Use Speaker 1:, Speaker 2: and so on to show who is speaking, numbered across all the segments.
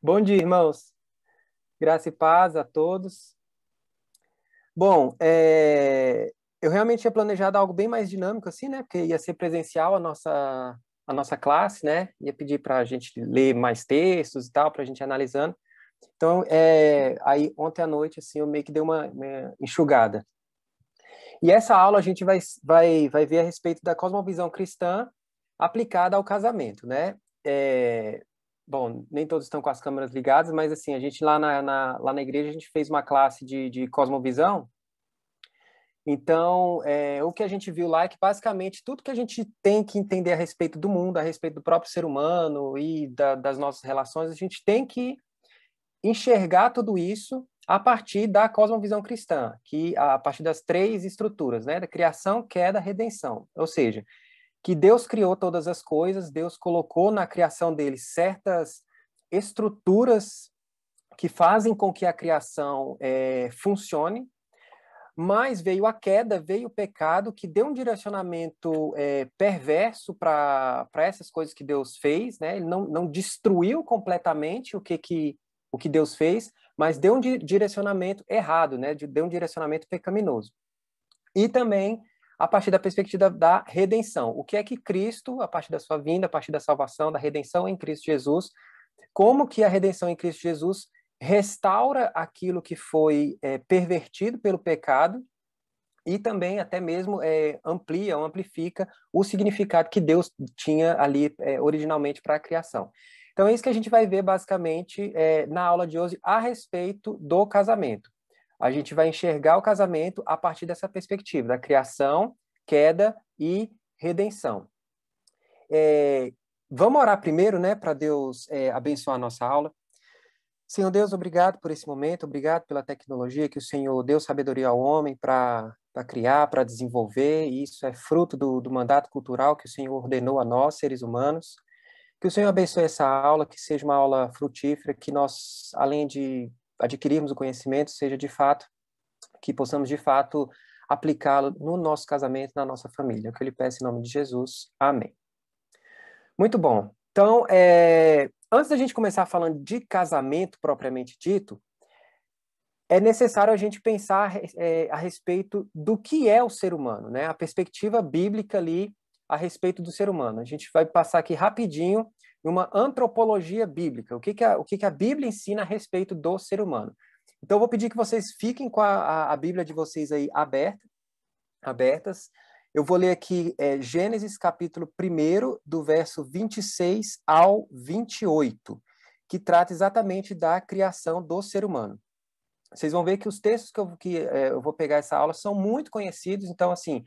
Speaker 1: Bom dia, irmãos. Graça e paz a todos. Bom, é... eu realmente tinha planejado algo bem mais dinâmico, assim, né? Porque ia ser presencial a nossa, a nossa classe, né? Ia pedir para a gente ler mais textos e tal, para a gente ir analisando. Então, é... aí ontem à noite, assim, eu meio que dei uma, uma enxugada. E essa aula a gente vai, vai, vai ver a respeito da cosmovisão cristã aplicada ao casamento, né? É, bom, nem todos estão com as câmeras ligadas, mas assim, a gente lá na, na lá na igreja, a gente fez uma classe de, de cosmovisão. Então, é, o que a gente viu lá é que basicamente tudo que a gente tem que entender a respeito do mundo, a respeito do próprio ser humano e da, das nossas relações, a gente tem que enxergar tudo isso a partir da cosmovisão cristã, que a partir das três estruturas, né, da criação, queda, redenção. Ou seja, que Deus criou todas as coisas, Deus colocou na criação dele certas estruturas que fazem com que a criação é, funcione, mas veio a queda, veio o pecado, que deu um direcionamento é, perverso para essas coisas que Deus fez, né? Ele não, não destruiu completamente o que, que, o que Deus fez, mas deu um direcionamento errado, né? Deu um direcionamento pecaminoso. E também a partir da perspectiva da redenção. O que é que Cristo, a partir da sua vinda, a partir da salvação, da redenção em Cristo Jesus, como que a redenção em Cristo Jesus restaura aquilo que foi é, pervertido pelo pecado e também até mesmo é, amplia ou amplifica o significado que Deus tinha ali é, originalmente para a criação. Então é isso que a gente vai ver basicamente é, na aula de hoje a respeito do casamento a gente vai enxergar o casamento a partir dessa perspectiva, da criação, queda e redenção. É, vamos orar primeiro, né, para Deus é, abençoar a nossa aula. Senhor Deus, obrigado por esse momento, obrigado pela tecnologia que o Senhor deu sabedoria ao homem para criar, para desenvolver, e isso é fruto do, do mandato cultural que o Senhor ordenou a nós, seres humanos. Que o Senhor abençoe essa aula, que seja uma aula frutífera, que nós, além de adquirirmos o conhecimento seja de fato, que possamos de fato aplicá-lo no nosso casamento, na nossa família. O que eu lhe peço em nome de Jesus. Amém. Muito bom. Então, é, antes da gente começar falando de casamento propriamente dito, é necessário a gente pensar é, a respeito do que é o ser humano, né? A perspectiva bíblica ali a respeito do ser humano. A gente vai passar aqui rapidinho uma antropologia bíblica. O que, que, a, o que, que a Bíblia ensina a respeito do ser humano? Então, eu vou pedir que vocês fiquem com a, a, a Bíblia de vocês aí aberta, abertas. Eu vou ler aqui é, Gênesis capítulo 1, do verso 26 ao 28, que trata exatamente da criação do ser humano. Vocês vão ver que os textos que eu, que, é, eu vou pegar essa aula são muito conhecidos, então, assim,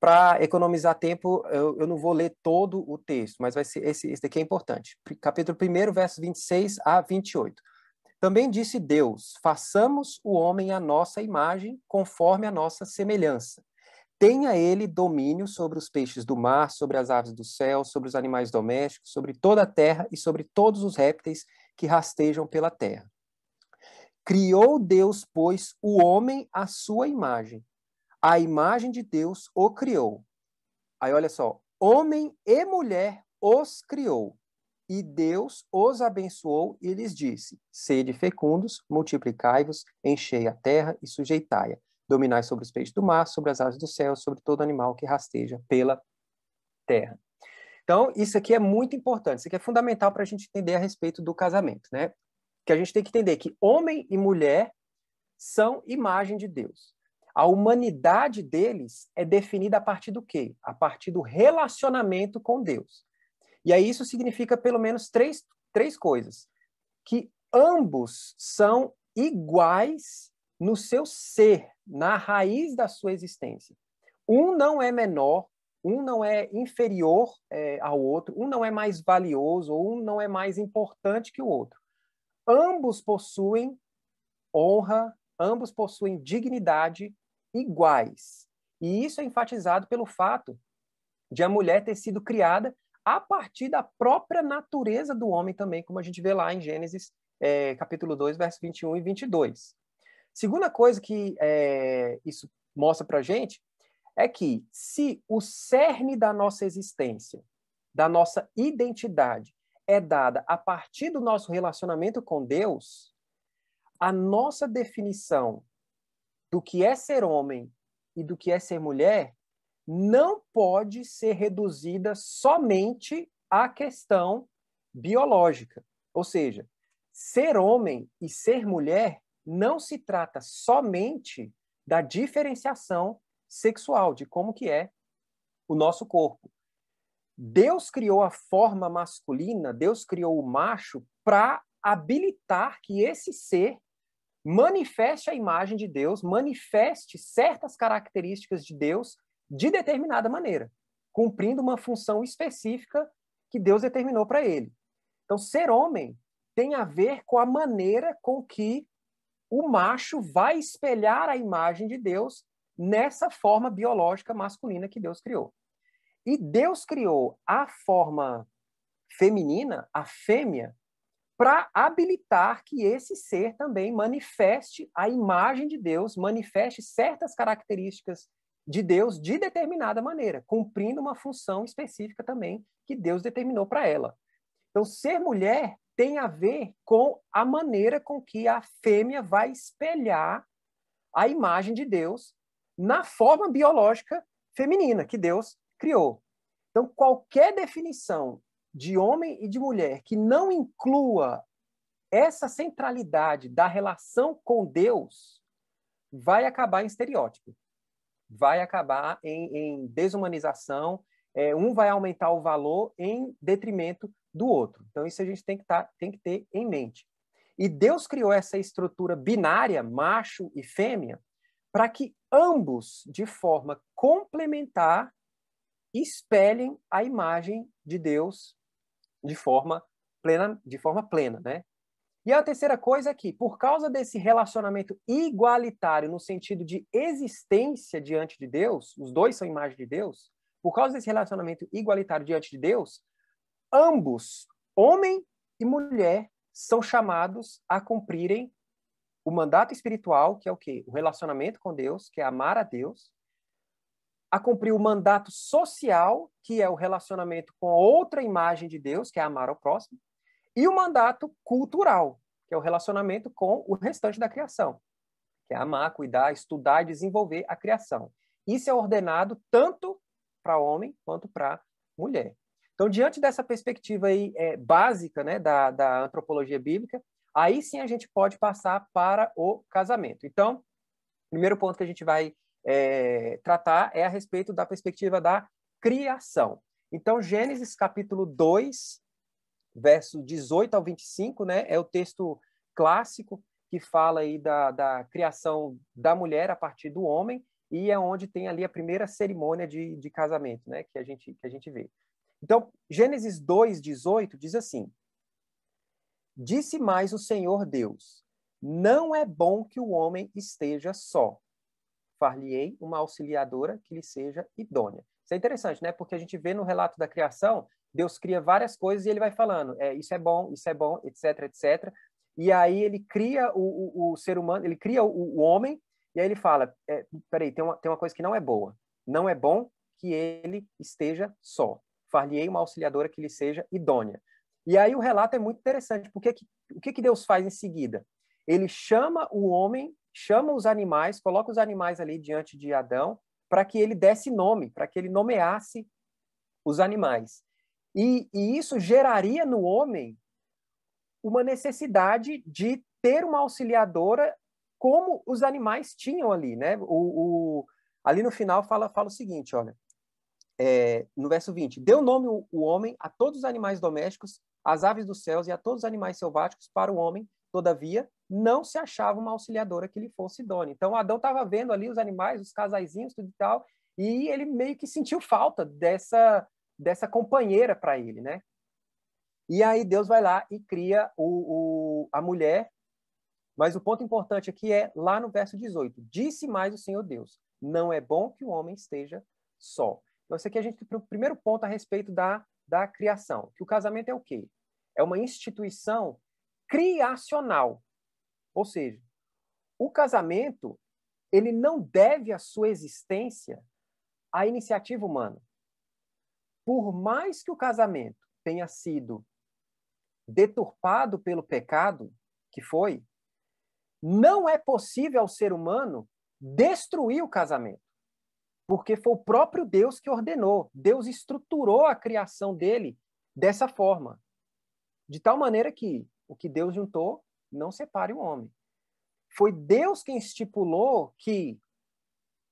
Speaker 1: para economizar tempo, eu, eu, não vou ler todo o texto, mas vai ser esse, esse daqui é importante. Capítulo 1, versos 26 a 28. Também disse Deus: façamos o homem à nossa imagem, conforme a nossa semelhança. Tenha ele domínio sobre os peixes do mar, sobre as aves do céu, sobre os animais domésticos, sobre toda a terra e sobre todos os répteis que rastejam pela terra. Criou Deus, pois, o homem à sua imagem. A imagem de Deus o criou. Aí olha só, homem e mulher os criou. E Deus os abençoou e lhes disse: Sede fecundos, multiplicai-vos, enchei a terra e sujeitai-a. Dominai sobre os peixes do mar, sobre as aves do céu, sobre todo animal que rasteja pela terra. Então, isso aqui é muito importante, isso aqui é fundamental para a gente entender a respeito do casamento, né? Que a gente tem que entender que homem e mulher são imagem de Deus. A humanidade deles é definida a partir do quê? A partir do relacionamento com Deus. E aí isso significa pelo menos três, três coisas. Que ambos são iguais no seu ser, na raiz da sua existência. Um não é menor, um não é inferior é, ao outro, um não é mais valioso, ou um não é mais importante que o outro. Ambos possuem honra, ambos possuem dignidade, iguais. E isso é enfatizado pelo fato de a mulher ter sido criada a partir da própria natureza do homem também, como a gente vê lá em Gênesis, é, capítulo 2, verso 21 e 22. Segunda coisa que é, isso mostra para a gente é que se o cerne da nossa existência, da nossa identidade, é dada a partir do nosso relacionamento com Deus, a nossa definição do que é ser homem e do que é ser mulher não pode ser reduzida somente à questão biológica. Ou seja, ser homem e ser mulher não se trata somente da diferenciação sexual, de como que é o nosso corpo. Deus criou a forma masculina, Deus criou o macho para habilitar que esse ser manifeste a imagem de Deus, manifeste certas características de Deus de determinada maneira, cumprindo uma função específica que Deus determinou para ele. Então, ser homem tem a ver com a maneira com que o macho vai espelhar a imagem de Deus nessa forma biológica masculina que Deus criou. E Deus criou a forma feminina, a fêmea, para habilitar que esse ser também manifeste a imagem de Deus, manifeste certas características de Deus de determinada maneira, cumprindo uma função específica também que Deus determinou para ela. Então, ser mulher tem a ver com a maneira com que a fêmea vai espelhar a imagem de Deus na forma biológica feminina que Deus criou. Então, qualquer definição de homem e de mulher que não inclua essa centralidade da relação com Deus vai acabar em estereótipo, vai acabar em, em desumanização. É, um vai aumentar o valor em detrimento do outro. Então, isso a gente tem que, tá, tem que ter em mente. E Deus criou essa estrutura binária, macho e fêmea, para que ambos, de forma complementar, espelhem a imagem de Deus de forma plena, de forma plena, né? E a terceira coisa é que, por causa desse relacionamento igualitário no sentido de existência diante de Deus, os dois são imagem de Deus, por causa desse relacionamento igualitário diante de Deus, ambos, homem e mulher, são chamados a cumprirem o mandato espiritual, que é o quê? O relacionamento com Deus, que é amar a Deus, a cumprir o mandato social, que é o relacionamento com outra imagem de Deus, que é amar ao próximo, e o mandato cultural, que é o relacionamento com o restante da criação, que é amar, cuidar, estudar e desenvolver a criação. Isso é ordenado tanto para homem quanto para mulher. Então, diante dessa perspectiva aí, é, básica né, da, da antropologia bíblica, aí sim a gente pode passar para o casamento. Então, primeiro ponto que a gente vai é, tratar é a respeito da perspectiva da criação. Então, Gênesis capítulo 2, verso 18 ao 25, né, é o texto clássico que fala aí da, da criação da mulher a partir do homem, e é onde tem ali a primeira cerimônia de, de casamento, né, que a gente, que a gente vê. Então, Gênesis 2, 18 diz assim: Disse mais o Senhor Deus: Não é bom que o homem esteja só far-lhe-ei uma auxiliadora que lhe seja idônea. Isso é interessante, né? Porque a gente vê no relato da criação, Deus cria várias coisas e ele vai falando, é, isso é bom, isso é bom, etc, etc. E aí ele cria o, o, o ser humano, ele cria o, o, homem, e aí ele fala, é, peraí, tem uma, tem uma coisa que não é boa. Não é bom que ele esteja só. Far-lhe-ei uma auxiliadora que lhe seja idônea. E aí o relato é muito interessante, porque que, o que, que Deus faz em seguida? Ele chama o homem chama os animais, coloca os animais ali diante de Adão, para que ele desse nome, para que ele nomeasse os animais. E, e, isso geraria no homem uma necessidade de ter uma auxiliadora como os animais tinham ali, né? O, o ali no final fala, fala o seguinte, olha, é, no verso 20, deu nome o, o homem a todos os animais domésticos, às aves dos céus e a todos os animais selváticos para o homem, todavia, não se achava uma auxiliadora que lhe fosse idônea. Então, Adão estava vendo ali os animais, os casaisinhos, tudo e tal, e ele meio que sentiu falta dessa, dessa companheira para ele, né? E aí Deus vai lá e cria o, o, a mulher, mas o ponto importante aqui é, lá no verso 18, disse mais o Senhor Deus, não é bom que o homem esteja só. Então, esse aqui é a gente, o primeiro ponto a respeito da, da criação, que o casamento é o quê? É uma instituição criacional, ou seja, o casamento ele não deve a sua existência à iniciativa humana. Por mais que o casamento tenha sido deturpado pelo pecado que foi, não é possível ao ser humano destruir o casamento, porque foi o próprio Deus que ordenou, Deus estruturou a criação dele dessa forma, de tal maneira que o que Deus juntou, não separe o homem. Foi Deus quem estipulou que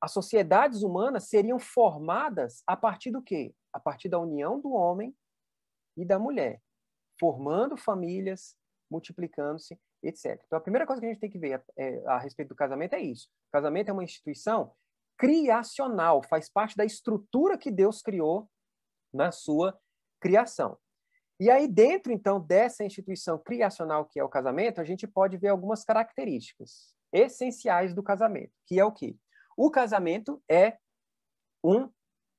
Speaker 1: as sociedades humanas seriam formadas a partir do quê? A partir da união do homem e da mulher, formando famílias, multiplicando-se, etc. Então, a primeira coisa que a gente tem que ver a, é, a respeito do casamento é isso. O casamento é uma instituição criacional, faz parte da estrutura que Deus criou na sua criação. E aí, dentro, então, dessa instituição criacional que é o casamento, a gente pode ver algumas características essenciais do casamento, que é o que? O casamento é um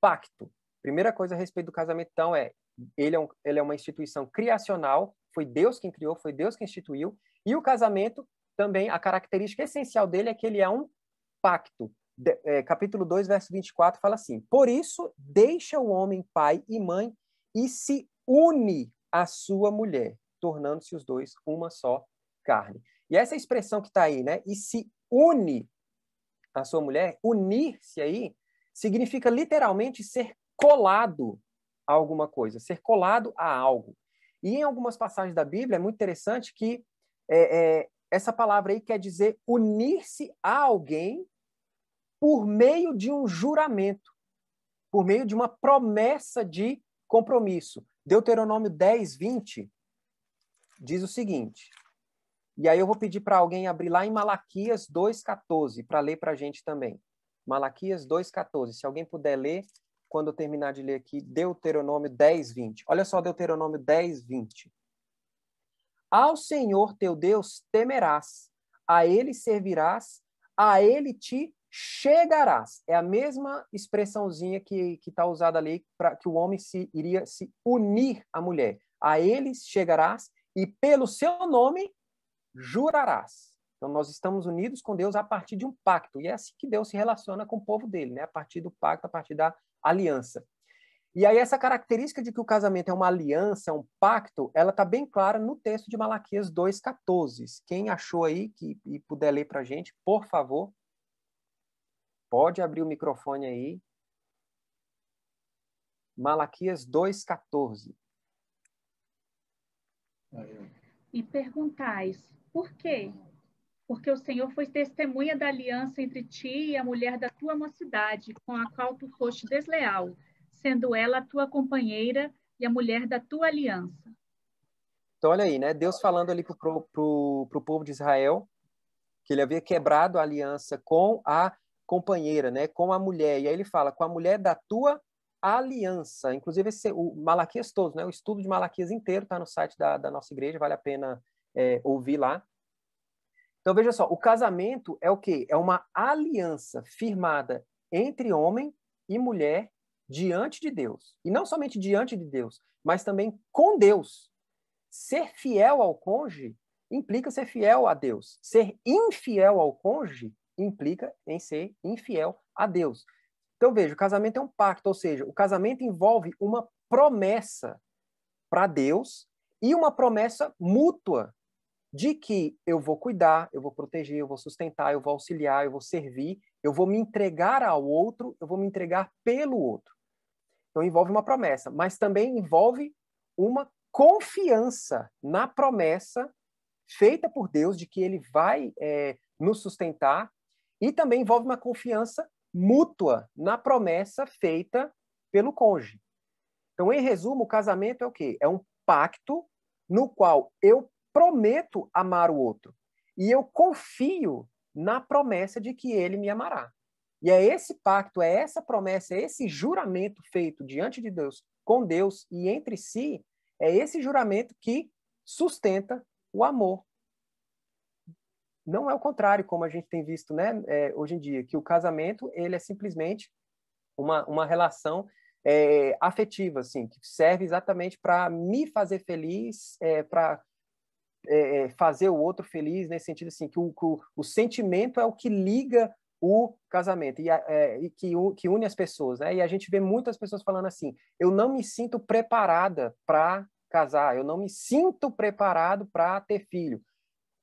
Speaker 1: pacto. Primeira coisa a respeito do casamento, então, é ele é, um, ele é uma instituição criacional, foi Deus quem criou, foi Deus quem instituiu, e o casamento também, a característica essencial dele é que ele é um pacto. De, é, capítulo 2, verso 24 fala assim: Por isso, deixa o homem pai e mãe e se une a sua mulher, tornando-se os dois uma só carne. E essa expressão que está aí, né? E se une a sua mulher, unir-se aí, significa literalmente ser colado a alguma coisa, ser colado a algo. E em algumas passagens da Bíblia é muito interessante que é, é, essa palavra aí quer dizer unir-se a alguém por meio de um juramento, por meio de uma promessa de compromisso. Deuteronômio 10, 20 diz o seguinte. E aí eu vou pedir para alguém abrir lá em Malaquias 2,14 para ler para a gente também. Malaquias 2,14. Se alguém puder ler, quando eu terminar de ler aqui, Deuteronômio 10, 20. Olha só Deuteronômio 10, 20. Ao Senhor teu Deus temerás, a ele servirás, a ele te chegarás. É a mesma expressãozinha que está usada ali para que o homem se iria se unir à mulher. A eles chegarás e pelo seu nome jurarás. Então nós estamos unidos com Deus a partir de um pacto e é assim que Deus se relaciona com o povo dele, né? A partir do pacto, a partir da aliança. E aí essa característica de que o casamento é uma aliança, é um pacto, ela está bem clara no texto de Malaquias 2:14. Quem achou aí que e puder ler para gente, por favor. Pode abrir o microfone aí. Malaquias 2,14.
Speaker 2: E perguntais, por quê? Porque o Senhor foi testemunha da aliança entre ti e a mulher da tua mocidade, com a qual tu foste desleal, sendo ela a tua companheira e a mulher da tua aliança.
Speaker 1: Então, olha aí, né? Deus falando ali pro, pro, pro povo de Israel que ele havia quebrado a aliança com a companheira, né, com a mulher. E aí ele fala, com a mulher da tua aliança. Inclusive, esse, o Malaquias todo, né, o estudo de Malaquias inteiro está no site da, da, nossa igreja, vale a pena é, ouvir lá. Então, veja só, o casamento é o quê? É uma aliança firmada entre homem e mulher diante de Deus. E não somente diante de Deus, mas também com Deus. Ser fiel ao cônjuge implica ser fiel a Deus. Ser infiel ao cônjuge implica em ser infiel a Deus. Então veja, o casamento é um pacto, ou seja, o casamento envolve uma promessa para Deus e uma promessa mútua de que eu vou cuidar, eu vou proteger, eu vou sustentar, eu vou auxiliar, eu vou servir, eu vou me entregar ao outro, eu vou me entregar pelo outro. Então envolve uma promessa, mas também envolve uma confiança na promessa feita por Deus de que Ele vai é, nos sustentar e também envolve uma confiança mútua na promessa feita pelo cônjuge. Então, em resumo, o casamento é o quê? É um pacto no qual eu prometo amar o outro e eu confio na promessa de que ele me amará. E é esse pacto, é essa promessa, é esse juramento feito diante de Deus, com Deus e entre si, é esse juramento que sustenta o amor não é o contrário, como a gente tem visto né, é, hoje em dia, que o casamento ele é simplesmente uma, uma relação é, afetiva, assim, que serve exatamente para me fazer feliz, é, para é, é, fazer o outro feliz, nesse sentido assim, que o, o, o sentimento é o que liga o casamento e, é, e que, o, que une as pessoas, né? E a gente vê muitas pessoas falando assim: eu não me sinto preparada para casar, eu não me sinto preparado para ter filho.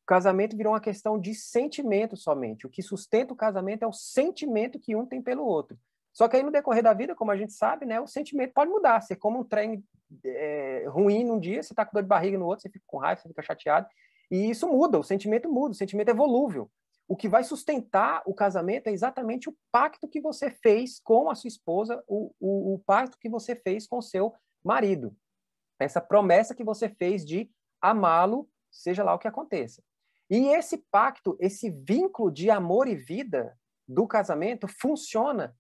Speaker 1: O casamento virou uma questão de sentimento somente. O que sustenta o casamento é o sentimento que um tem pelo outro. Só que aí no decorrer da vida, como a gente sabe, né, o sentimento pode mudar. Você come um trem é, ruim num dia, você está com dor de barriga no outro, você fica com raiva, você fica chateado. E isso muda, o sentimento muda, o sentimento é volúvel. O que vai sustentar o casamento é exatamente o pacto que você fez com a sua esposa, o, o, o pacto que você fez com seu marido. Essa promessa que você fez de amá-lo, seja lá o que aconteça. E esse pacto, esse vínculo de amor e vida do casamento funciona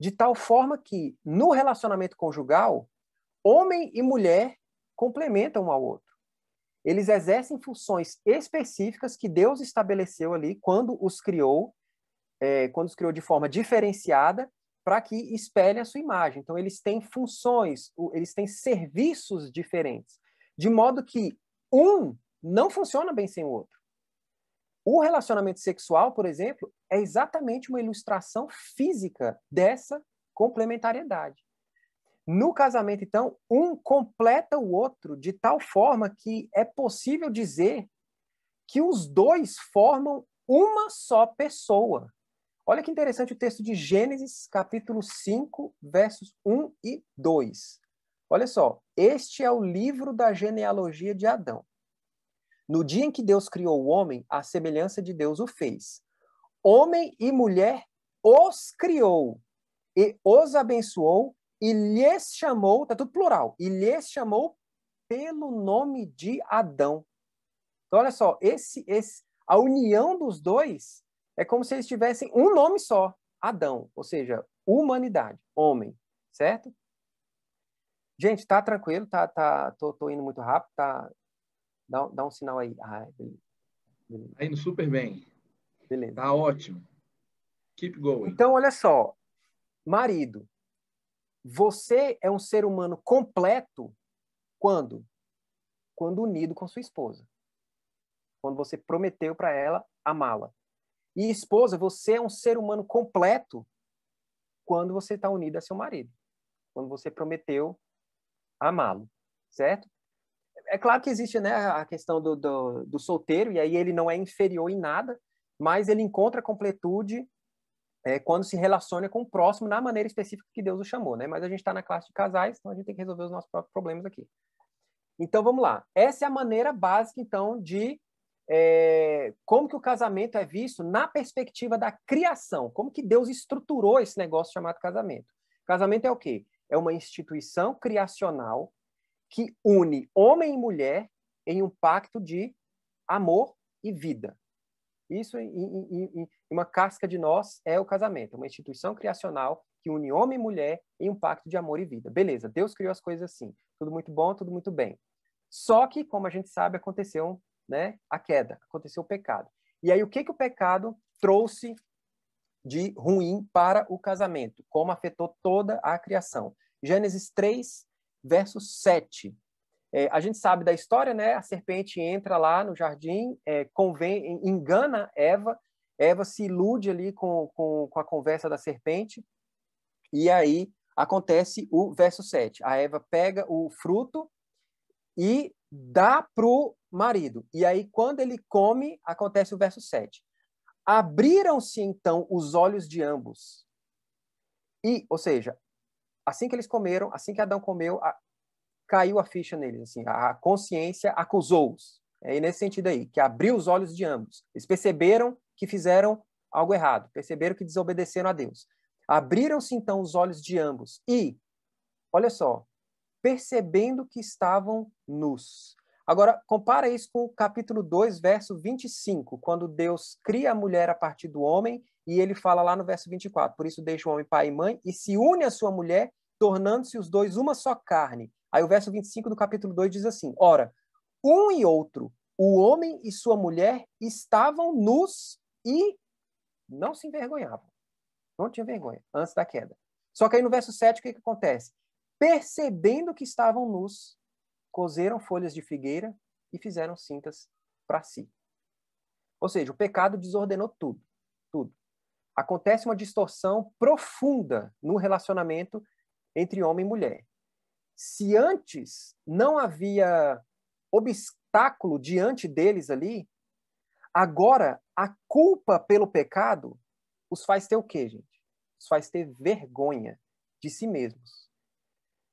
Speaker 1: de tal forma que, no relacionamento conjugal, homem e mulher complementam um ao outro. Eles exercem funções específicas que Deus estabeleceu ali quando os criou, é, quando os criou de forma diferenciada, para que espelhem a sua imagem. Então, eles têm funções, eles têm serviços diferentes, de modo que um não funciona bem sem o outro. O relacionamento sexual, por exemplo, é exatamente uma ilustração física dessa complementariedade. No casamento, então, um completa o outro de tal forma que é possível dizer que os dois formam uma só pessoa. Olha que interessante o texto de Gênesis, capítulo 5, versos 1 e 2. Olha só, este é o livro da genealogia de Adão. No dia em que Deus criou o homem, a semelhança de Deus o fez. Homem e mulher os criou e os abençoou e lhes chamou, tá tudo plural, e lhes chamou pelo nome de Adão. Então, olha só, esse, esse, a união dos dois é como se eles tivessem um nome só, Adão, ou seja, humanidade, homem, certo? Gente, tá tranquilo, tá, tá, tô, tô indo muito rápido, tá, Dá, dá um sinal aí. Ah, é, beleza. Tá indo super bem. Beleza. Tá ótimo. Keep going. Então, olha só. Marido, você é um ser humano completo quando? Quando unido com sua esposa. Quando você prometeu para ela amá-la. E esposa, você é um ser humano completo quando você está unido a seu marido. Quando você prometeu amá-lo, certo? é claro que existe né, a questão do, do, do, solteiro, e aí ele não é inferior em nada, mas ele encontra completude é, quando se relaciona com o próximo na maneira específica que Deus o chamou, né? Mas a gente está na classe de casais, então a gente tem que resolver os nossos próprios problemas aqui. Então vamos lá. Essa é a maneira básica, então, de é, como que o casamento é visto na perspectiva da criação, como que Deus estruturou esse negócio chamado casamento. Casamento é o quê? É uma instituição criacional que une homem e mulher em um pacto de amor e vida. Isso, em, em, em, uma casca de nós, é o casamento, uma instituição criacional que une homem e mulher em um pacto de amor e vida. Beleza, Deus criou as coisas assim, tudo muito bom, tudo muito bem. Só que, como a gente sabe, aconteceu né, a queda, aconteceu o pecado. E aí, o que, que o pecado trouxe de ruim para o casamento? Como afetou toda a criação? Gênesis 3, verso 7. É, a gente sabe da história, né? A serpente entra lá no jardim, é, convém, engana Eva, Eva se ilude ali com, com, com, a conversa da serpente, e aí acontece o verso 7. A Eva pega o fruto e dá pro marido. E aí, quando ele come, acontece o verso 7. Abriram-se então os olhos de ambos. E, ou seja, assim que eles comeram, assim que Adão comeu, a, caiu a ficha neles, assim, a consciência acusou-os. É nesse sentido aí, que abriu os olhos de ambos. Eles perceberam que fizeram algo errado, perceberam que desobedeceram a Deus. Abriram-se então os olhos de ambos e, olha só, percebendo que estavam nus, Agora, compara isso com o capítulo 2, verso 25, quando Deus cria a mulher a partir do homem, e ele fala lá no verso 24: Por isso deixa o homem pai e mãe, e se une à sua mulher, tornando-se os dois uma só carne. Aí o verso 25 do capítulo 2 diz assim: Ora, um e outro, o homem e sua mulher, estavam nus e não se envergonhavam. Não tinha vergonha antes da queda. Só que aí no verso 7, o que, que acontece? Percebendo que estavam nus, cozeram folhas de figueira e fizeram cintas para si. Ou seja, o pecado desordenou tudo, tudo. Acontece uma distorção profunda no relacionamento entre homem e mulher. Se antes não havia obstáculo diante deles ali, agora a culpa pelo pecado os faz ter o quê, gente? Os faz ter vergonha de si mesmos.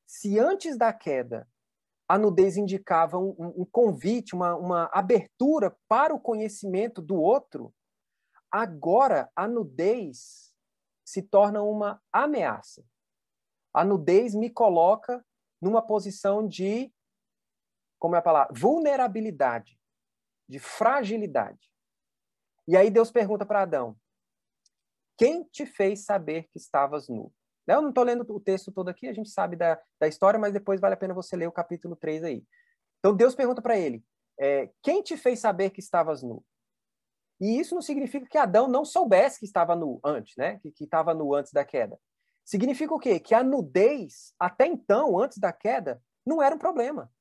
Speaker 1: Se antes da queda a nudez indicava um, um convite, uma, uma abertura para o conhecimento do outro, agora a nudez se torna uma ameaça. A nudez me coloca numa posição de, como é a palavra, vulnerabilidade, de fragilidade. E aí Deus pergunta para Adão: Quem te fez saber que estavas nu? Né? Eu não estou lendo o texto todo aqui, a gente sabe da, da história, mas depois vale a pena você ler o capítulo 3 aí. Então Deus pergunta para ele: é, Quem te fez saber que estavas nu? E isso não significa que Adão não soubesse que estava nu antes, né? Que estava nu antes da queda. Significa o quê? Que a nudez, até então, antes da queda, não era um problema.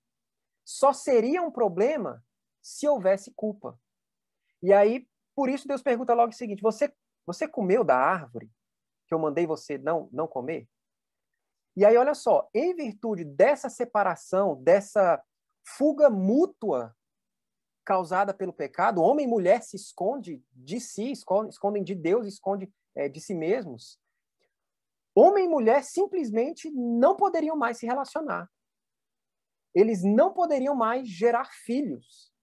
Speaker 1: Só seria um problema se houvesse culpa. E aí, por isso Deus pergunta logo o seguinte: Você, você comeu da árvore que eu mandei você não, não comer? E aí, olha só, em virtude dessa separação, dessa fuga mútua causada pelo pecado, homem e mulher se esconde de si, escondem de Deus, escondem é, de si mesmos. Homem e mulher simplesmente não poderiam mais se relacionar. Eles não poderiam mais gerar filhos.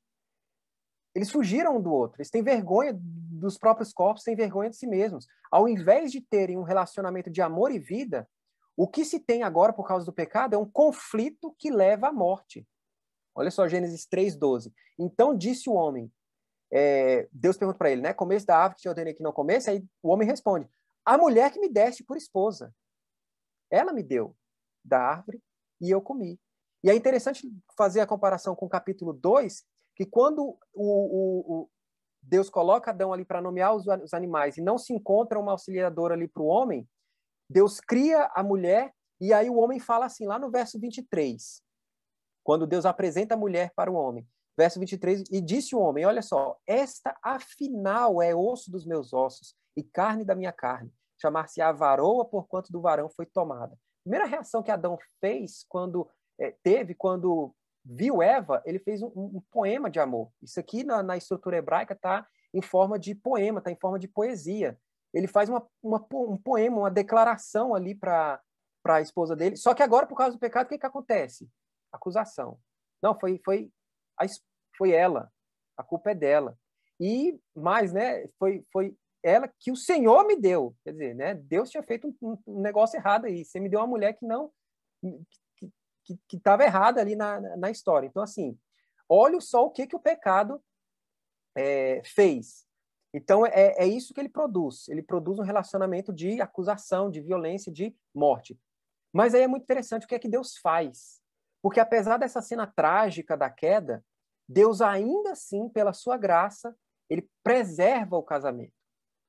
Speaker 1: Eles fugiram um do outro, eles têm vergonha dos próprios corpos, têm vergonha de si mesmos. Ao invés de terem um relacionamento de amor e vida, o que se tem agora por causa do pecado é um conflito que leva à morte. Olha só Gênesis 3:12. Então disse o homem, é, Deus pergunta para ele, né? Começo da árvore que te ordenei que não comesse, aí o homem responde: A mulher que me deste por esposa, ela me deu da árvore e eu comi. E é interessante fazer a comparação com o capítulo 2, que quando o, o, o Deus coloca Adão ali para nomear os, os animais e não se encontra uma auxiliadora ali para o homem, Deus cria a mulher e aí o homem fala assim, lá no verso 23, quando Deus apresenta a mulher para o homem. Verso 23, e disse o homem: Olha só, esta afinal é osso dos meus ossos e carne da minha carne. Chamar-se a varoa, porquanto do varão foi tomada. Primeira reação que Adão fez quando é, teve quando viu Eva, ele fez um, um poema de amor. Isso aqui na, na estrutura hebraica está em forma de poema, está em forma de poesia. Ele faz uma, uma, um poema, uma declaração ali para a esposa dele. Só que agora, por causa do pecado, o que, que acontece? Acusação. Não, foi, foi, a, foi ela. A culpa é dela. E mais, né? Foi, foi ela que o Senhor me deu. Quer dizer, né? Deus tinha feito um, um negócio errado aí. Você me deu uma mulher que não que estava errada ali na, na história. Então, assim, olha só o que, que o pecado é, fez. Então, é, é isso que ele produz. Ele produz um relacionamento de acusação, de violência, de morte. Mas aí é muito interessante o que é que Deus faz. Porque apesar dessa cena trágica da queda, Deus ainda assim, pela sua graça, ele preserva o casamento.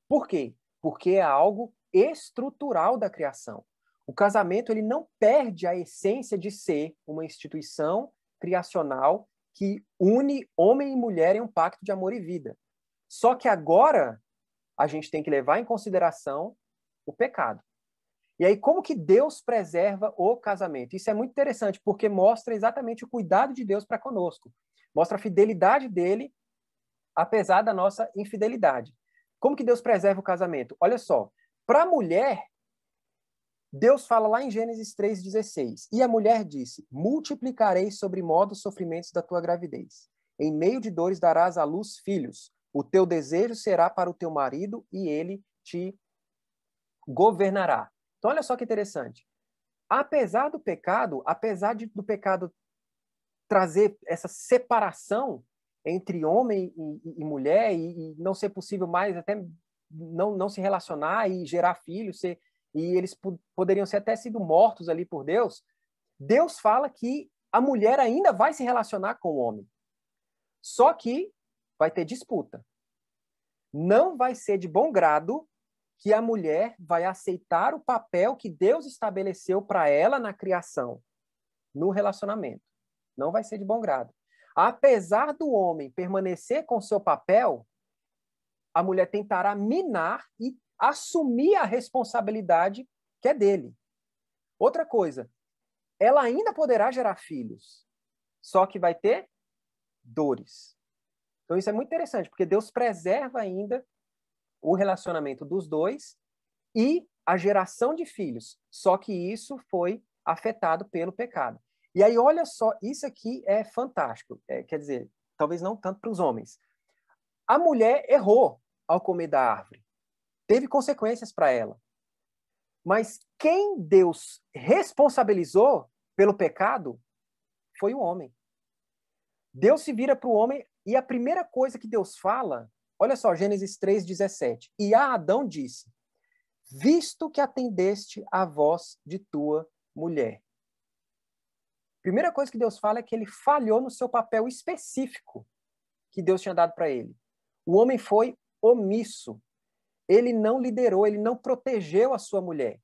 Speaker 1: Por quê? Porque é algo estrutural da criação. O casamento ele não perde a essência de ser uma instituição criacional que une homem e mulher em um pacto de amor e vida. Só que agora a gente tem que levar em consideração o pecado. E aí como que Deus preserva o casamento? Isso é muito interessante porque mostra exatamente o cuidado de Deus para conosco. Mostra a fidelidade dele apesar da nossa infidelidade. Como que Deus preserva o casamento? Olha só, para a mulher Deus fala lá em Gênesis 3,16: E a mulher disse: Multiplicarei sobre modo os sofrimentos da tua gravidez. Em meio de dores darás à luz filhos. O teu desejo será para o teu marido e ele te governará. Então, olha só que interessante. Apesar do pecado, apesar de, do pecado trazer essa separação entre homem e, e mulher e, e, não ser possível mais até não, não se relacionar e gerar filhos, ser e eles poderiam ser até sido mortos ali por Deus, Deus fala que a mulher ainda vai se relacionar com o homem. Só que vai ter disputa. Não vai ser de bom grado que a mulher vai aceitar o papel que Deus estabeleceu para ela na criação, no relacionamento. Não vai ser de bom grado. Apesar do homem permanecer com seu papel, a mulher tentará minar e assumir a responsabilidade que é dele. Outra coisa, ela ainda poderá gerar filhos, só que vai ter dores. Então isso é muito interessante, porque Deus preserva ainda o relacionamento dos dois e a geração de filhos, só que isso foi afetado pelo pecado. E aí olha só, isso aqui é fantástico, é, quer dizer, talvez não tanto para os homens. A mulher errou ao comer da árvore teve consequências para ela. Mas quem Deus responsabilizou pelo pecado foi o homem. Deus se vira para o homem e a primeira coisa que Deus fala, olha só, Gênesis 3:17. E a Adão disse: Visto que atendeste à voz de tua mulher. Primeira coisa que Deus fala é que ele falhou no seu papel específico que Deus tinha dado para ele. O homem foi omisso ele não liderou, ele não protegeu a sua mulher.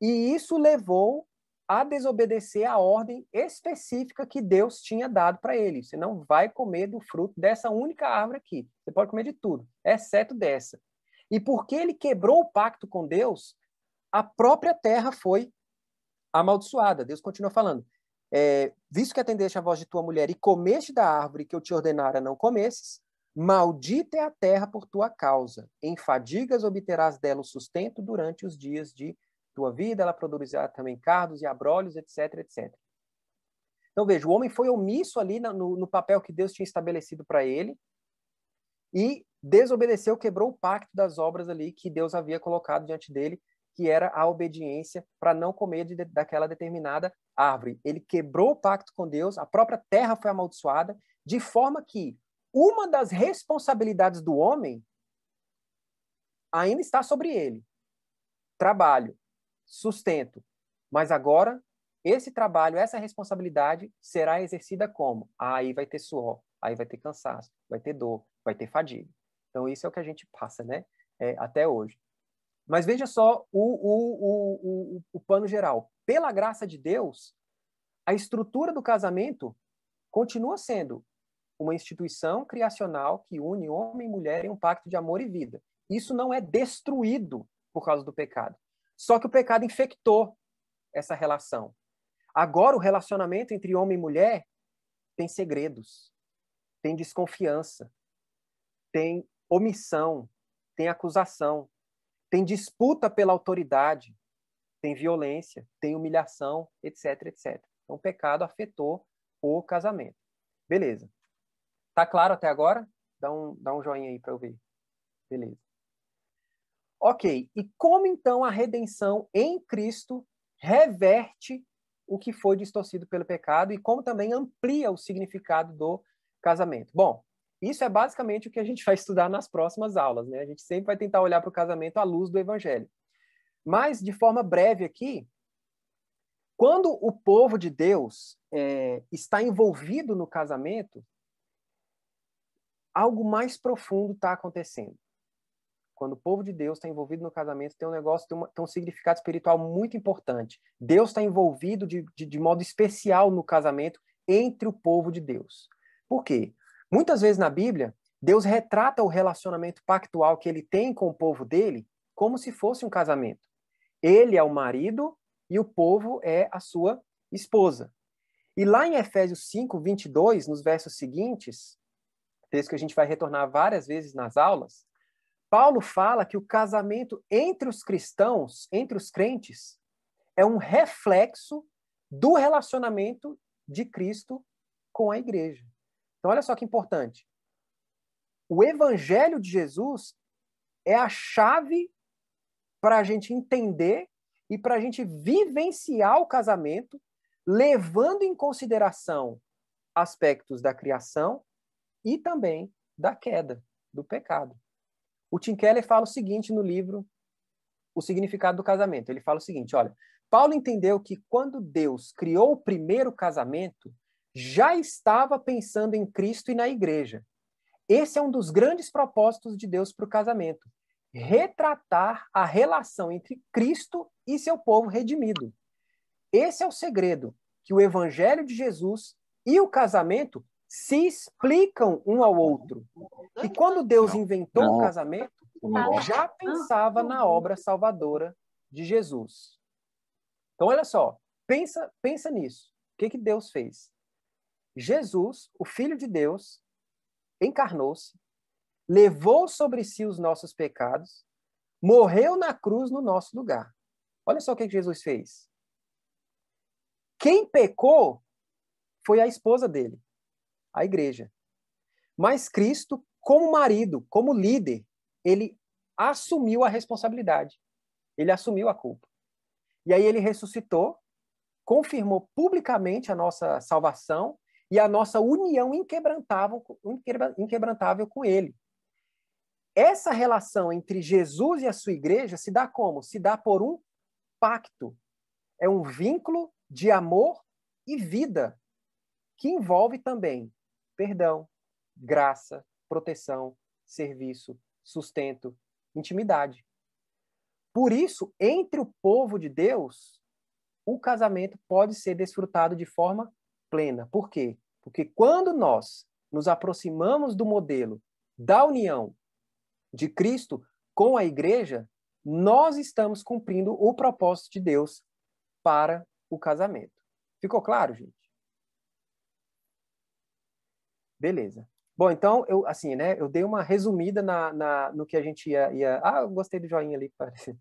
Speaker 1: E isso levou a desobedecer a ordem específica que Deus tinha dado para ele. Você não vai comer do fruto dessa única árvore aqui. Você pode comer de tudo, exceto dessa. E porque ele quebrou o pacto com Deus, a própria terra foi amaldiçoada. Deus continua falando: é, visto que atendeste a voz de tua mulher e comeste da árvore que eu te ordenara não comesses, Maldita é a terra por tua causa. Em fadigas obterás dela o sustento durante os dias de tua vida. Ela produzirá também cardos e abrolhos, etc, etc. Então veja, o homem foi omisso ali no, no papel que Deus tinha estabelecido para ele e desobedeceu, quebrou o pacto das obras ali que Deus havia colocado diante dele, que era a obediência para não comer de, daquela determinada árvore. Ele quebrou o pacto com Deus, a própria terra foi amaldiçoada, de forma que uma das responsabilidades do homem ainda está sobre ele. Trabalho, sustento. Mas agora, esse trabalho, essa responsabilidade será exercida como? Aí vai ter suor, aí vai ter cansaço, vai ter dor, vai ter fadiga. Então, isso é o que a gente passa, né? É, até hoje. Mas veja só o, o, o, o, o pano geral. Pela graça de Deus, a estrutura do casamento continua sendo uma instituição criacional que une homem e mulher em um pacto de amor e vida. Isso não é destruído por causa do pecado. Só que o pecado infectou essa relação. Agora, o relacionamento entre homem e mulher tem segredos, tem desconfiança, tem omissão, tem acusação, tem disputa pela autoridade, tem violência, tem humilhação, etc, etc. Então, o pecado afetou o casamento. Beleza. Tá claro até agora? Dá um, dá um joinha aí para eu ver. Beleza. Ok, e como então a redenção em Cristo reverte o que foi distorcido pelo pecado e como também amplia o significado do casamento? Bom, isso é basicamente o que a gente vai estudar nas próximas aulas, né? A gente sempre vai tentar olhar para o casamento à luz do evangelho. Mas, de forma breve aqui, quando o povo de Deus é, está envolvido no casamento, algo mais profundo está acontecendo. Quando o povo de Deus está envolvido no casamento, tem um negócio, tem, uma, tem um significado espiritual muito importante. Deus está envolvido de, de, de modo especial no casamento entre o povo de Deus. Por quê? Muitas vezes na Bíblia, Deus retrata o relacionamento pactual que ele tem com o povo dele como se fosse um casamento. Ele é o marido e o povo é a sua esposa. E lá em Efésios 5, 22, nos versos seguintes, texto que a gente vai retornar várias vezes nas aulas, Paulo fala que o casamento entre os cristãos, entre os crentes, é um reflexo do relacionamento de Cristo com a igreja. Então, olha só que importante. O evangelho de Jesus é a chave para a gente entender e para a gente vivenciar o casamento, levando em consideração aspectos da criação, e também da queda, do pecado. O Tim Keller fala o seguinte no livro O Significado do Casamento. Ele fala o seguinte, olha, Paulo entendeu que quando Deus criou o primeiro casamento, já estava pensando em Cristo e na igreja. Esse é um dos grandes propósitos de Deus para o casamento: retratar a relação entre Cristo e seu povo redimido. Esse é o segredo que o evangelho de Jesus e o casamento se explicam um ao outro. E quando Deus inventou o casamento, já pensava na obra salvadora de Jesus. Então, olha só, pensa, pensa nisso. O que, que Deus fez? Jesus, o Filho de Deus, encarnou-se, levou sobre si os nossos pecados, morreu na cruz no nosso lugar. Olha só o que Jesus fez. Quem pecou foi a esposa dele a igreja. Mas Cristo, como marido, como líder, ele assumiu a responsabilidade. Ele assumiu a culpa. E aí ele ressuscitou, confirmou publicamente a nossa salvação e a nossa união inquebrantável, inquebrantável com ele. Essa relação entre Jesus e a sua igreja se dá como? Se dá por um pacto. É um vínculo de amor e vida que envolve também perdão, graça, proteção, serviço, sustento, intimidade. Por isso, entre o povo de Deus, o casamento pode ser desfrutado de forma plena. Por quê? Porque quando nós nos aproximamos do modelo da união de Cristo com a igreja, nós estamos cumprindo o propósito de Deus para o casamento. Ficou claro, gente? Beleza. Bom, então, eu, assim, né, eu dei uma resumida na, na no que a gente ia, ia... Ah, eu gostei do joinha ali, parece.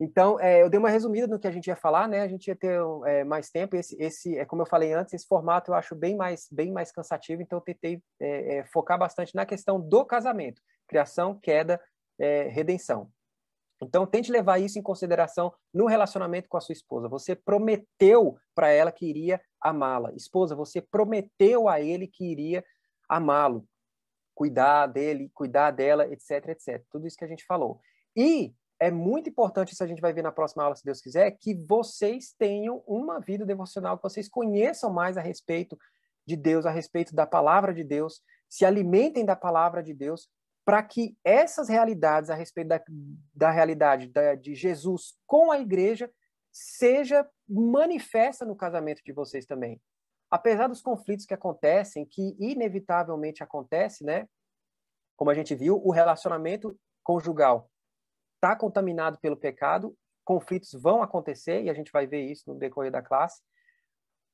Speaker 1: Então, é, eu dei uma resumida no que a gente ia falar, né? A gente ia ter é, mais tempo. Esse, esse, é como eu falei antes, esse formato eu acho bem mais, bem mais cansativo. Então, eu tentei é, é focar bastante na questão do casamento: criação, queda, é, redenção. Então, tente levar isso em consideração no relacionamento com a sua esposa. Você prometeu para ela que iria amá-la. Esposa, você prometeu a ele que iria amá-lo, cuidar dele, cuidar dela, etc, etc. Tudo isso que a gente falou. E é muito importante, isso a gente vai ver na próxima aula, se Deus quiser, que vocês tenham uma vida devocional, que vocês conheçam mais a respeito de Deus, a respeito da palavra de Deus, se alimentem da palavra de Deus para que essas realidades a respeito da, da realidade da, de Jesus com a igreja seja manifesta no casamento de vocês também. Apesar dos conflitos que acontecem, que inevitavelmente acontece, né? Como a gente viu, o relacionamento conjugal está contaminado pelo pecado, conflitos vão acontecer e a gente vai ver isso no decorrer da classe.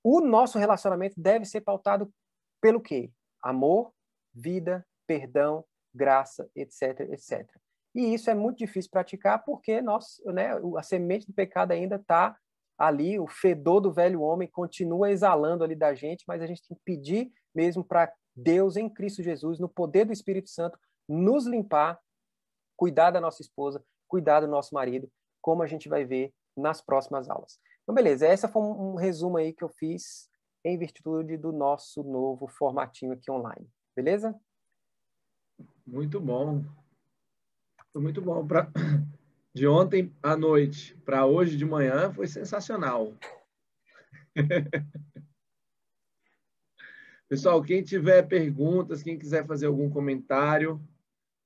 Speaker 1: O nosso relacionamento deve ser pautado pelo quê? Amor, vida, perdão, graça, etc, etc. E isso é muito difícil praticar porque nós, né, a semente do pecado ainda está ali, o fedor do velho homem continua exalando ali da gente, mas a gente tem que pedir mesmo para Deus em Cristo Jesus, no poder do Espírito Santo, nos limpar, cuidar da nossa esposa, cuidar do nosso marido, como a gente vai ver nas próximas aulas. Então, beleza, essa foi um resumo aí que eu fiz em virtude do nosso novo formatinho aqui online, beleza? Muito bom. Foi muito bom. Pra...
Speaker 3: De ontem à noite para hoje de manhã foi sensacional. Pessoal, quem tiver perguntas, quem quiser fazer algum comentário,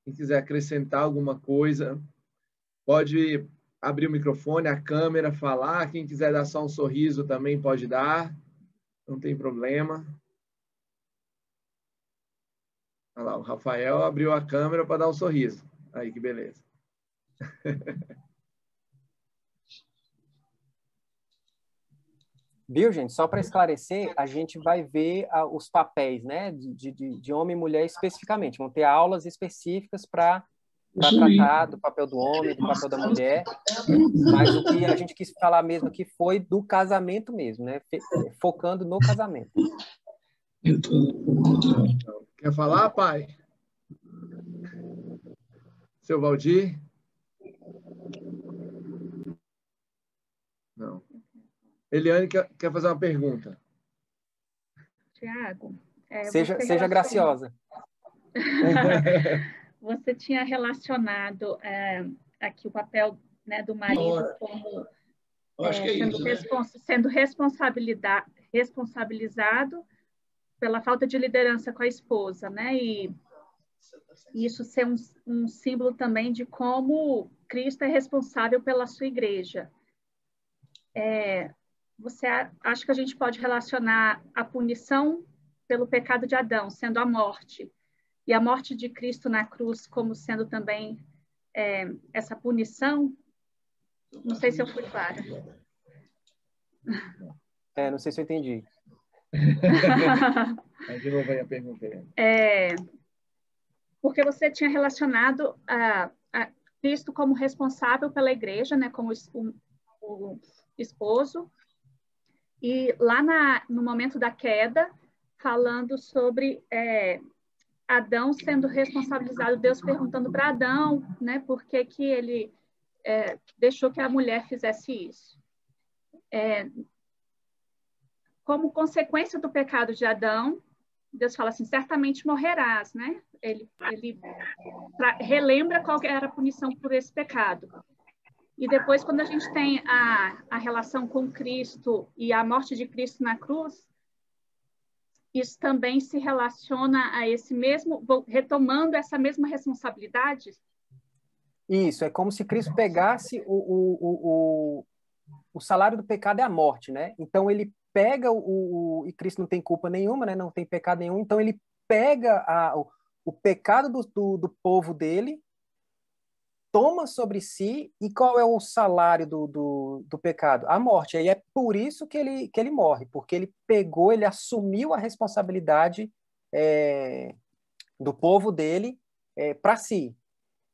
Speaker 3: quem quiser acrescentar alguma coisa, pode abrir o microfone, a câmera, falar. Quem quiser dar só um sorriso também pode dar, não tem problema. Olha lá, o Rafael abriu a câmera para dar um sorriso. Aí, que beleza.
Speaker 1: Viu, gente? Só para esclarecer, a gente vai ver ah, os papéis, né? De, de, de, homem e mulher especificamente. Vão ter aulas específicas para
Speaker 2: tratar
Speaker 1: do papel do homem, do papel da mulher. Mas o que a gente quis falar mesmo aqui foi do casamento mesmo, né? Focando no casamento.
Speaker 2: Eu tô...
Speaker 1: Quer falar, pai?
Speaker 3: Seu Valdir? Não. Eliane quer, quer fazer uma pergunta.
Speaker 2: Tiago. É, seja seja graciosa. você tinha relacionado é, aqui o papel né, do marido como é, é, sendo, isso, né? respons né? sendo responsabilidade, responsabilizado pela falta de liderança com a esposa, né? E isso ser um, um símbolo também de como Cristo é responsável pela sua igreja. É, você acha que a gente pode relacionar a punição pelo pecado de Adão, sendo a morte, e a morte de Cristo na cruz como sendo também é, essa punição? Não sei se eu fui clara.
Speaker 1: É, não sei se eu entendi. Mas de novo aí a pergunta.
Speaker 2: É, porque você tinha relacionado a, a, Cristo como responsável pela igreja, né, como o, o esposo, e lá na, no momento da queda, falando sobre é, Adão sendo responsabilizado, Deus perguntando para Adão, né, por que que ele é, deixou que a mulher fizesse isso. É, como consequência do pecado de Adão, Deus fala assim: certamente morrerás, né? Ele, ele relembra qual era a punição por esse pecado. E depois, quando a gente tem a, a relação com Cristo e a morte de Cristo na cruz, isso também se relaciona a esse mesmo, retomando essa mesma responsabilidade?
Speaker 1: Isso, é como se Cristo pegasse o, o, o, o, o salário do pecado é a morte, né? Então ele pega o, o, e Cristo não tem culpa nenhuma, né? Não tem pecado nenhum. Então ele pega a, o, o, pecado do, do, do, povo dele, toma sobre si e qual é o salário do, do, do pecado? A morte. E é por isso que ele que ele morre, porque ele pegou, ele assumiu a responsabilidade é, do povo dele é, eh, para si.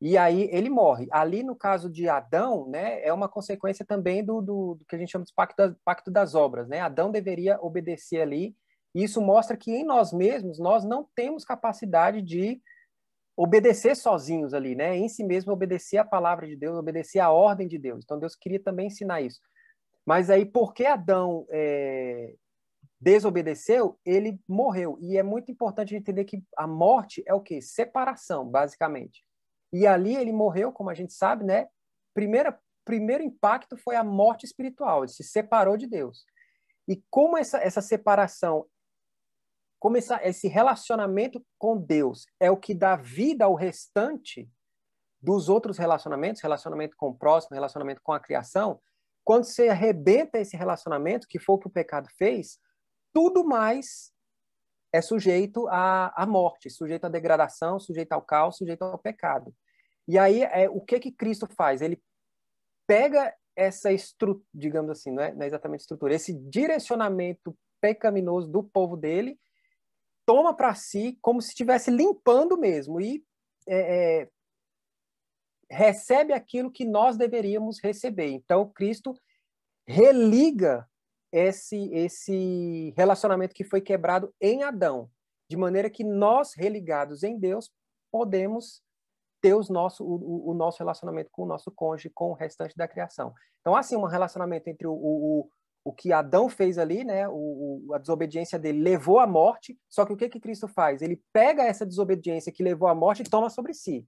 Speaker 1: E aí ele morre. Ali, no caso de Adão, né, é uma consequência também do, do, do que a gente chama de pacto, pacto das obras. Né? Adão deveria obedecer ali. E isso mostra que em nós mesmos, nós não temos capacidade de obedecer sozinhos ali, né? Em si mesmo, obedecer a palavra de Deus, obedecer a ordem de Deus. Então, Deus queria também ensinar isso. Mas aí, porque Adão é, desobedeceu, ele morreu. E é muito importante entender que a morte é o quê? Separação, basicamente. E ali ele morreu, como a gente sabe, né? Primeira, primeiro impacto foi a morte espiritual, ele se separou de Deus. E como essa, essa separação, como essa, esse relacionamento com Deus é o que dá vida ao restante dos outros relacionamentos, relacionamento com o próximo, relacionamento com a criação, quando você arrebenta esse relacionamento, que foi o que o pecado fez, tudo mais é sujeito à, à morte, sujeito à degradação, sujeito ao caos, sujeito ao pecado. E aí, é, o que que Cristo faz? Ele pega essa estrutura, digamos assim, não é, não é exatamente estrutura, esse direcionamento pecaminoso do povo dele, toma para si como se estivesse limpando mesmo e é, é, recebe aquilo que nós deveríamos receber. Então, Cristo religa esse, esse relacionamento que foi quebrado em Adão, de maneira que nós, religados em Deus, podemos ter os nosso, o, o nosso relacionamento com o nosso cônjuge, com o restante da criação. Então, assim, um relacionamento entre o, o, o que Adão fez ali, né? O, a desobediência dele levou à morte, só que o que, que Cristo faz? Ele pega essa desobediência que levou à morte e toma sobre si.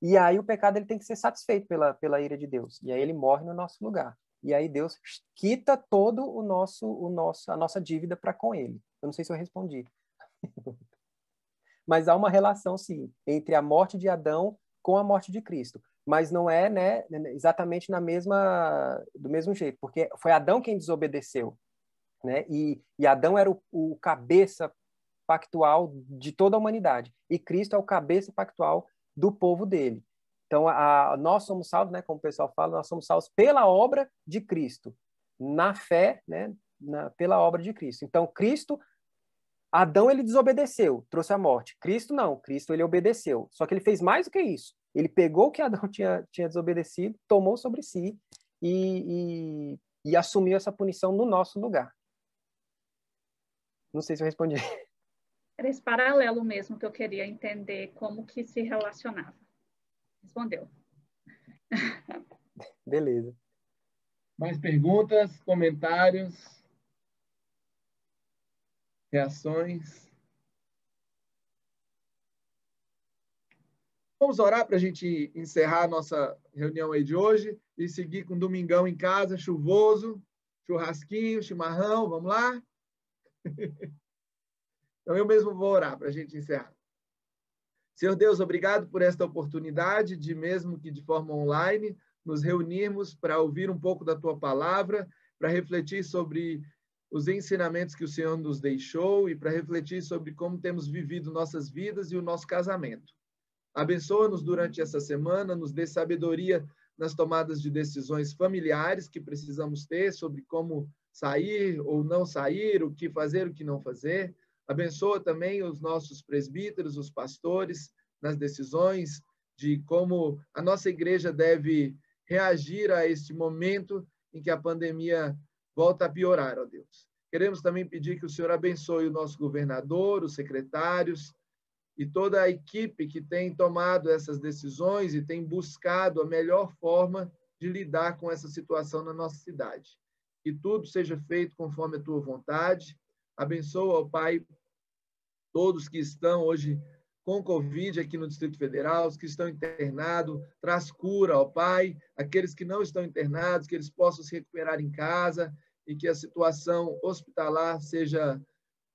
Speaker 1: E aí o pecado ele tem que ser satisfeito pela, pela ira de Deus. E aí ele morre no nosso lugar. E aí Deus quita todo o nosso, o nosso, a nossa dívida para com Ele. Eu não sei se eu respondi. Mas há uma relação, sim, entre a morte de Adão com a morte de Cristo. Mas não é, né, exatamente na mesma, do mesmo jeito, porque foi Adão quem desobedeceu, né? E, e Adão era o, o cabeça pactual de toda a humanidade e Cristo é o cabeça pactual do povo dele. Então, a, nós somos salvos, né, como o pessoal fala, nós somos salvos pela obra de Cristo, na fé, né, na, pela obra de Cristo. Então, Cristo, Adão, ele desobedeceu, trouxe a morte. Cristo não, Cristo ele obedeceu. Só que ele fez mais do que isso. Ele pegou o que Adão tinha, tinha desobedecido, tomou sobre si e, e, e assumiu essa punição no nosso lugar. Não sei se eu respondi.
Speaker 2: Era esse paralelo mesmo que eu queria entender como que se relacionava. Respondeu.
Speaker 1: Beleza.
Speaker 3: Mais perguntas, comentários, reações? Vamos orar para a gente encerrar a nossa reunião aí de hoje e seguir com domingão em casa, chuvoso, churrasquinho, chimarrão, vamos lá? Então eu mesmo vou orar para a gente encerrar. Senhor Deus, obrigado por esta oportunidade de, mesmo que de forma online, nos reunirmos para ouvir um pouco da tua palavra, para refletir sobre os ensinamentos que o Senhor nos deixou e para refletir sobre como temos vivido nossas vidas e o nosso casamento. Abençoa-nos durante essa semana, nos dê sabedoria nas tomadas de decisões familiares que precisamos ter sobre como sair ou não sair, o que fazer, o que não fazer. Abençoa também os nossos presbíteros, os pastores, nas decisões de como a nossa igreja deve reagir a este momento em que a pandemia volta a piorar, ó Deus. Queremos também pedir que o Senhor abençoe o nosso governador, os secretários e toda a equipe que tem tomado essas decisões e tem buscado a melhor forma de lidar com essa situação na nossa cidade. Que tudo seja feito conforme a tua vontade Abençoa, ó Pai, todos que estão hoje com Covid aqui no Distrito Federal, os que estão internados, traz cura, ó Pai, aqueles que não estão internados, que eles possam se recuperar em casa e que a situação hospitalar seja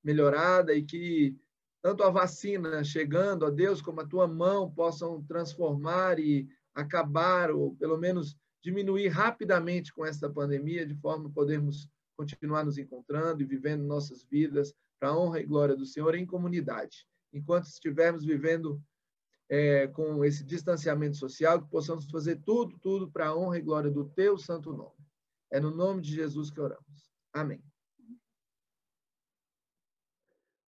Speaker 3: melhorada e que tanto a vacina chegando, a Deus, como a tua mão possam transformar e acabar, ou pelo menos diminuir rapidamente com esta pandemia, de forma que podermos continuar nos encontrando e vivendo nossas vidas para a honra e glória do Senhor em comunidade. Enquanto estivermos vivendo é, com esse distanciamento social, que possamos fazer tudo, tudo para a honra e glória do Teu santo nome. É no nome de Jesus que oramos. Amém.